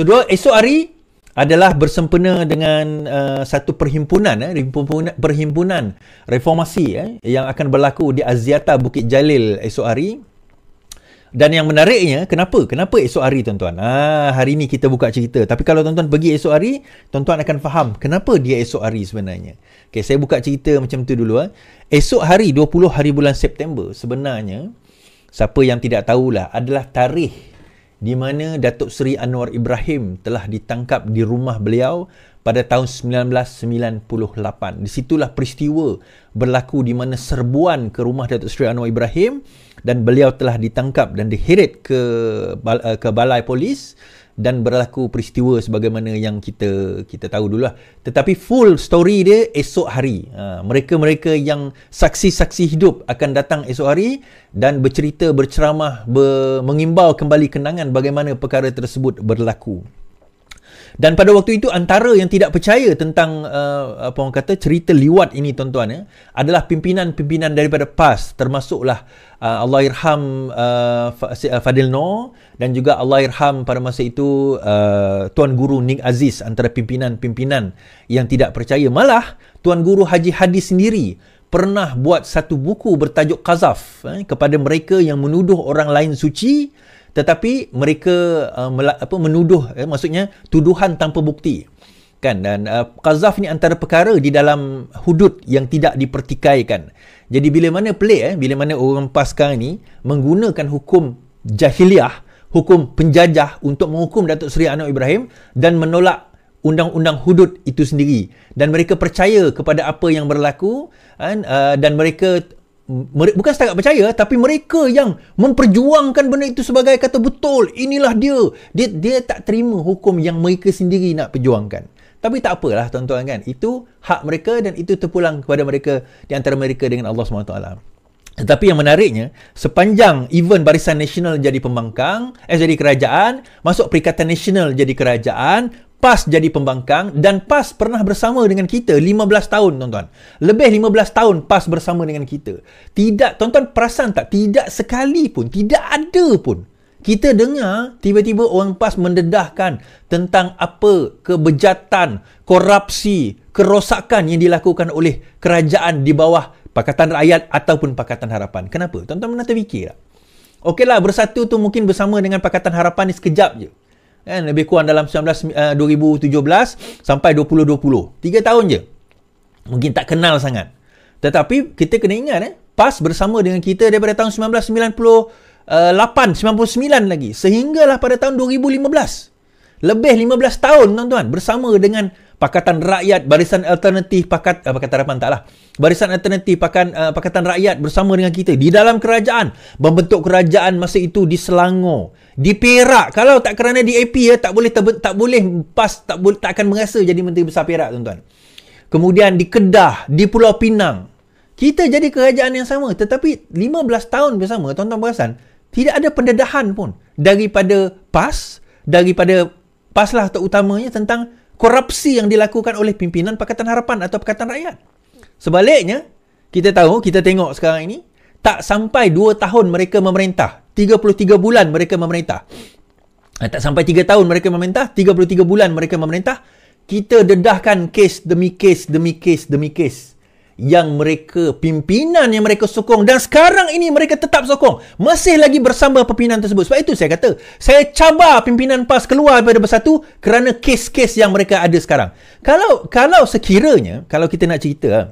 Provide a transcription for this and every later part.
So dua esok hari adalah bersempena dengan uh, satu perhimpunan eh perhimpunan, perhimpunan reformasi eh yang akan berlaku di Aziata Bukit Jalil esok hari. Dan yang menariknya kenapa? Kenapa esok hari tuan-tuan? Ah hari ini kita buka cerita. Tapi kalau tuan-tuan pergi esok hari, tuan-tuan akan faham kenapa dia esok hari sebenarnya. Okay, saya buka cerita macam tu dulu eh. Esok hari 20 hari bulan September sebenarnya siapa yang tidak tahulah adalah tarikh di mana Datuk Seri Anwar Ibrahim telah ditangkap di rumah beliau pada tahun 1998. Di situlah peristiwa berlaku di mana serbuan ke rumah Datuk Seri Anwar Ibrahim dan beliau telah ditangkap dan diheret ke ke balai polis dan berlaku peristiwa sebagaimana yang kita kita tahu dulu lah. tetapi full story dia esok hari ha, mereka-mereka yang saksi-saksi hidup akan datang esok hari dan bercerita berceramah ber- mengimbau kembali kenangan bagaimana perkara tersebut berlaku dan pada waktu itu antara yang tidak percaya tentang uh, apa orang kata cerita liwat ini tuan-tuan ya adalah pimpinan-pimpinan daripada PAS termasuklah uh, Allahyarham uh, uh, Fadil Noor dan juga Allahyarham pada masa itu uh, Tuan Guru Nik Aziz antara pimpinan-pimpinan yang tidak percaya malah Tuan Guru Haji Hadi sendiri pernah buat satu buku bertajuk Qazaf eh, kepada mereka yang menuduh orang lain suci tetapi mereka uh, apa menuduh eh, maksudnya tuduhan tanpa bukti kan dan uh, Qazaf ni antara perkara di dalam hudud yang tidak dipertikaikan jadi bila mana pelik eh bila mana orang paskan ni menggunakan hukum jahiliah hukum penjajah untuk menghukum Datuk Seri Anwar Ibrahim dan menolak undang-undang hudud itu sendiri dan mereka percaya kepada apa yang berlaku kan? uh, dan mereka bukan setakat percaya tapi mereka yang memperjuangkan benda itu sebagai kata betul inilah dia dia, dia tak terima hukum yang mereka sendiri nak perjuangkan tapi tak apalah tuan-tuan kan itu hak mereka dan itu terpulang kepada mereka di antara mereka dengan Allah SWT tetapi yang menariknya sepanjang even barisan nasional jadi pembangkang eh jadi kerajaan masuk perikatan nasional jadi kerajaan PAS jadi pembangkang dan PAS pernah bersama dengan kita 15 tahun tuan-tuan. Lebih 15 tahun PAS bersama dengan kita. Tidak, tuan-tuan perasan tak? Tidak sekali pun, tidak ada pun. Kita dengar tiba-tiba orang PAS mendedahkan tentang apa kebejatan, korupsi, kerosakan yang dilakukan oleh kerajaan di bawah Pakatan Rakyat ataupun Pakatan Harapan. Kenapa? Tuan-tuan pernah terfikir tak? Okeylah, bersatu tu mungkin bersama dengan Pakatan Harapan ni sekejap je kan lebih kurang dalam 19 uh, 2017 sampai 2020 3 tahun je mungkin tak kenal sangat tetapi kita kena ingat eh PAS bersama dengan kita daripada tahun 1998 99 lagi sehinggalah pada tahun 2015 lebih 15 tahun tuan-tuan bersama dengan Pakatan Rakyat, Barisan Alternatif, Pakat, eh, pakatan kata harapan taklah. Barisan Alternatif, Pakan, uh, eh, Pakatan Rakyat bersama dengan kita di dalam kerajaan. Membentuk kerajaan masa itu di Selangor. Di Perak. Kalau tak kerana di DAP ya, eh, tak boleh ter- tak boleh pas, tak, bo- tak akan merasa jadi Menteri Besar Perak tuan-tuan. Kemudian di Kedah, di Pulau Pinang. Kita jadi kerajaan yang sama. Tetapi 15 tahun bersama, tuan-tuan perasan, tidak ada pendedahan pun daripada PAS, daripada PAS lah terutamanya tentang korupsi yang dilakukan oleh pimpinan Pakatan Harapan atau Pakatan Rakyat. Sebaliknya, kita tahu, kita tengok sekarang ini, tak sampai 2 tahun mereka memerintah. 33 bulan mereka memerintah. Ah, tak sampai 3 tahun mereka memerintah, 33 bulan mereka memerintah. Kita dedahkan kes demi kes demi kes demi kes. Demi kes yang mereka pimpinan yang mereka sokong dan sekarang ini mereka tetap sokong masih lagi bersama pimpinan tersebut sebab itu saya kata saya cabar pimpinan PAS keluar daripada bersatu kerana kes-kes yang mereka ada sekarang kalau kalau sekiranya kalau kita nak cerita ah,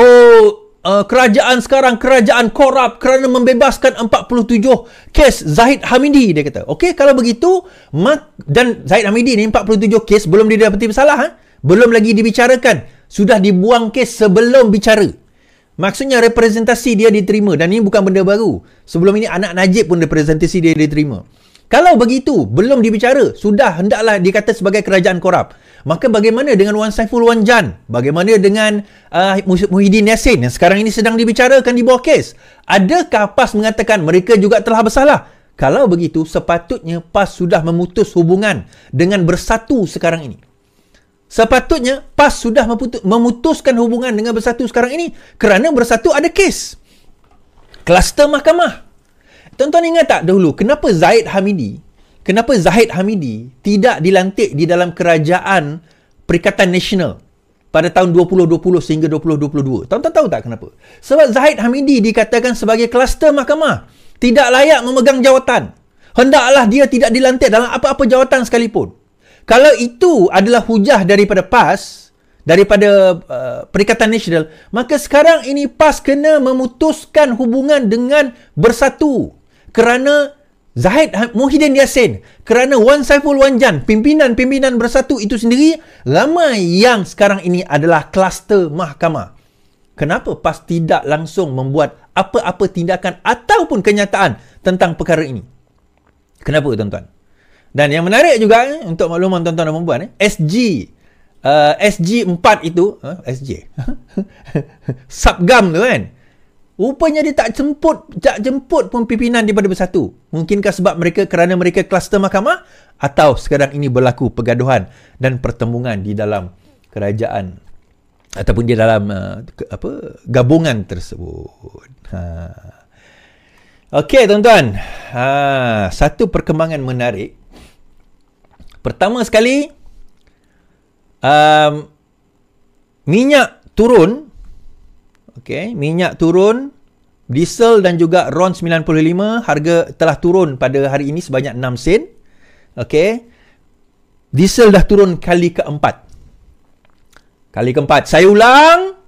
oh Uh, kerajaan sekarang kerajaan korup kerana membebaskan 47 kes Zahid Hamidi dia kata. Okey kalau begitu dan Zahid Hamidi ni 47 kes belum didapati bersalah ha? Belum lagi dibicarakan sudah dibuang kes sebelum bicara. Maksudnya representasi dia diterima dan ini bukan benda baru. Sebelum ini anak Najib pun representasi dia diterima. Kalau begitu, belum dibicara, sudah hendaklah dikata sebagai kerajaan korup. Maka bagaimana dengan Wan Saiful Wan Jan? Bagaimana dengan uh, Muhyiddin Yassin yang sekarang ini sedang dibicarakan di bawah kes? Adakah PAS mengatakan mereka juga telah bersalah? Kalau begitu, sepatutnya PAS sudah memutus hubungan dengan bersatu sekarang ini sepatutnya PAS sudah memutuskan hubungan dengan Bersatu sekarang ini kerana Bersatu ada kes. Kluster mahkamah. Tuan-tuan ingat tak dahulu kenapa Zaid Hamidi kenapa Zaid Hamidi tidak dilantik di dalam kerajaan Perikatan Nasional pada tahun 2020 sehingga 2022. Tuan-tuan tahu tak kenapa? Sebab Zahid Hamidi dikatakan sebagai kluster mahkamah. Tidak layak memegang jawatan. Hendaklah dia tidak dilantik dalam apa-apa jawatan sekalipun kalau itu adalah hujah daripada PAS daripada uh, Perikatan Nasional maka sekarang ini PAS kena memutuskan hubungan dengan Bersatu kerana Zahid ha-, Muhyiddin Yassin kerana Wan Saiful Wan Jan pimpinan-pimpinan Bersatu itu sendiri ramai yang sekarang ini adalah kluster mahkamah kenapa PAS tidak langsung membuat apa-apa tindakan ataupun kenyataan tentang perkara ini kenapa tuan-tuan dan yang menarik juga eh, untuk makluman tuan-tuan dan puan eh, SG uh, SG4 itu, huh? SG. Subgam tu kan. Rupanya dia tak jemput, tak jemput pun pimpinan daripada Bersatu. Mungkinkah sebab mereka kerana mereka kluster mahkamah atau sekarang ini berlaku pergaduhan dan pertembungan di dalam kerajaan ataupun di dalam uh, ke, apa gabungan tersebut. Ha. Okey tuan-tuan. Ha, satu perkembangan menarik Pertama sekali, um, minyak turun. Okay, minyak turun. Diesel dan juga RON95 harga telah turun pada hari ini sebanyak 6 sen. Okay. Diesel dah turun kali keempat. Kali keempat. Saya ulang.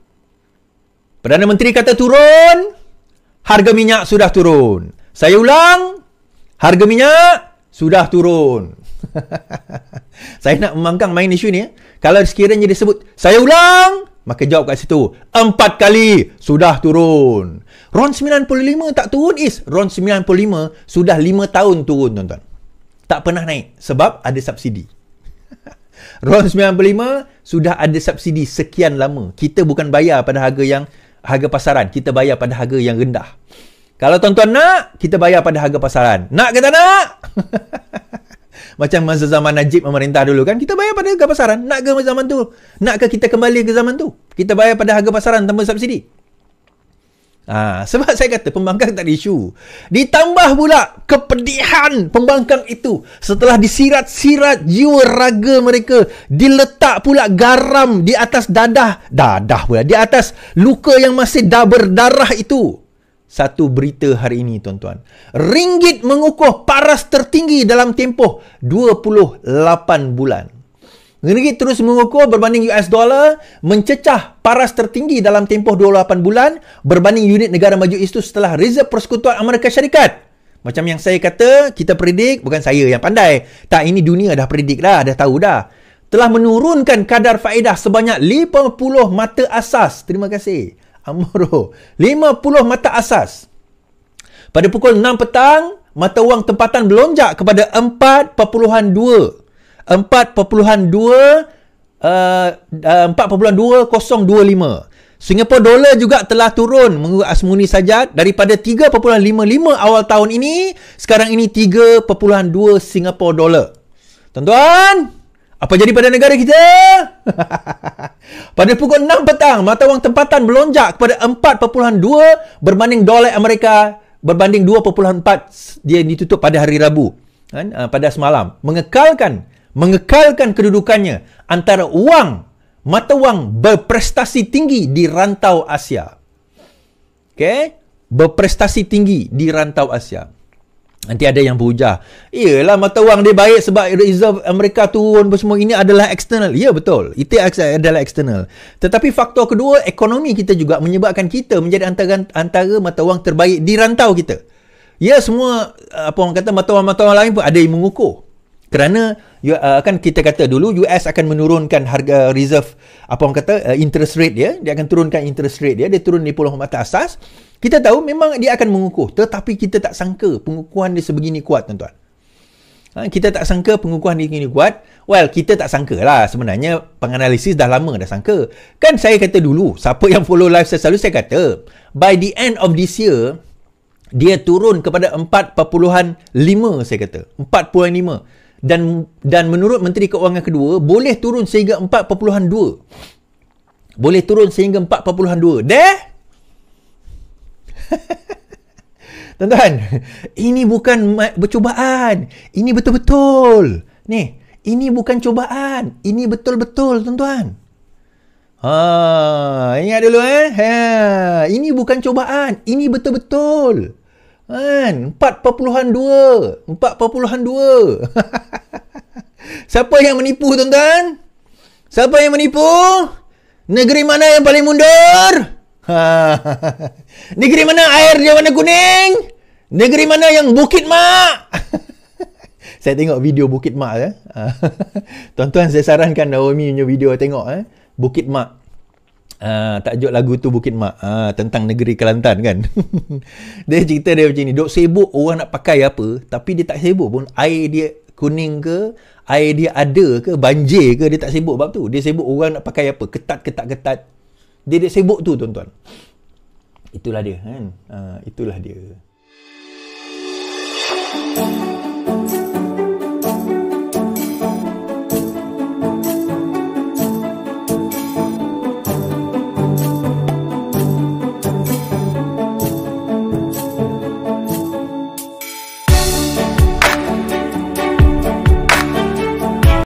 Perdana Menteri kata turun. Harga minyak sudah turun. Saya ulang. Harga minyak sudah turun. saya nak memanggang main isu ni eh. Kalau sekiranya dia sebut Saya ulang Maka jawab kat situ Empat kali Sudah turun Ron 95 tak turun is Ron 95 Sudah 5 tahun turun tuan-tuan Tak pernah naik Sebab ada subsidi Ron 95 Sudah ada subsidi Sekian lama Kita bukan bayar pada harga yang Harga pasaran Kita bayar pada harga yang rendah kalau tuan-tuan nak, kita bayar pada harga pasaran. Nak ke tak nak? Macam masa zaman Najib memerintah dulu kan Kita bayar pada harga pasaran Nak ke zaman tu Nak ke kita kembali ke zaman tu Kita bayar pada harga pasaran tanpa subsidi ha, Sebab saya kata pembangkang tak ada isu Ditambah pula kepedihan pembangkang itu Setelah disirat-sirat jiwa raga mereka Diletak pula garam di atas dadah Dadah pula Di atas luka yang masih dah berdarah itu satu berita hari ini tuan-tuan. Ringgit mengukuh paras tertinggi dalam tempoh 28 bulan. Ringgit terus mengukuh berbanding US dollar mencecah paras tertinggi dalam tempoh 28 bulan berbanding unit negara maju itu setelah Reserve Persekutuan Amerika Syarikat. Macam yang saya kata, kita predik, bukan saya yang pandai. Tak, ini dunia dah predik dah, dah tahu dah. Telah menurunkan kadar faedah sebanyak 50 mata asas. Terima kasih. Amaro. 50 mata asas. Pada pukul 6 petang, mata wang tempatan melonjak kepada 4.2. 4.2 uh, 4.2025. Singapore dollar juga telah turun mengikut Asmuni Sajad daripada 3.55 awal tahun ini, sekarang ini 3.2 Singapore dollar. Tuan-tuan, apa jadi pada negara kita? pada pukul 6 petang, mata wang tempatan melonjak kepada 4.2 berbanding dolar Amerika berbanding 2.4 dia ditutup pada hari Rabu. Kan? Ah, pada semalam. Mengekalkan mengekalkan kedudukannya antara wang, mata wang berprestasi tinggi di rantau Asia. Okay? Berprestasi tinggi di rantau Asia. Nanti ada yang berhujah. Iyalah mata wang dia baik sebab reserve Amerika turun apa semua. Ini adalah external. Ya betul. Itu adalah external. Tetapi faktor kedua, ekonomi kita juga menyebabkan kita menjadi antara, antara mata wang terbaik di rantau kita. Ya semua uh, apa orang kata mata wang-mata wang lain pun ada yang mengukur. Kerana ya, uh, kan kita kata dulu US akan menurunkan harga reserve apa orang kata uh, interest rate dia. Dia akan turunkan interest rate dia. Dia turun di puluh mata asas. Kita tahu memang dia akan mengukuh. Tetapi kita tak sangka pengukuhan dia sebegini kuat tuan-tuan. Ha, kita tak sangka pengukuhan dia begini kuat. Well, kita tak sangka lah. Sebenarnya penganalisis dah lama dah sangka. Kan saya kata dulu, siapa yang follow live saya selalu, saya kata, by the end of this year, dia turun kepada 4.5 saya kata. 4.5. Dan dan menurut Menteri Keuangan kedua, boleh turun sehingga 4.2. Boleh turun sehingga 4.2. Deh? Tuan-tuan, ini bukan percubaan. Ini betul-betul. Ni, ini bukan cubaan. Ini betul-betul, tuan-tuan. Ha, ingat dulu eh. Ha, ini bukan cubaan. Ini betul-betul. Kan? 4.2. 4.2. Siapa yang menipu, tuan-tuan? Siapa yang menipu? Negeri mana yang paling mundur? Ha. Negeri mana air dia warna kuning? Negeri mana yang Bukit Mak? saya tengok video Bukit Mak eh. Tuan-tuan saya sarankan Naomi punya video tengok eh. Bukit Mak. tak ah, tajuk lagu tu Bukit Mak uh, tentang negeri Kelantan kan. dia cerita dia macam ni, dok sibuk orang nak pakai apa tapi dia tak sibuk pun air dia kuning ke, air dia ada ke, banjir ke dia tak sibuk bab tu. Dia sibuk orang nak pakai apa, ketat ketat ketat. Dia dia sibuk tu tuan-tuan. Itulah dia kan. Uh, itulah dia. Thank you.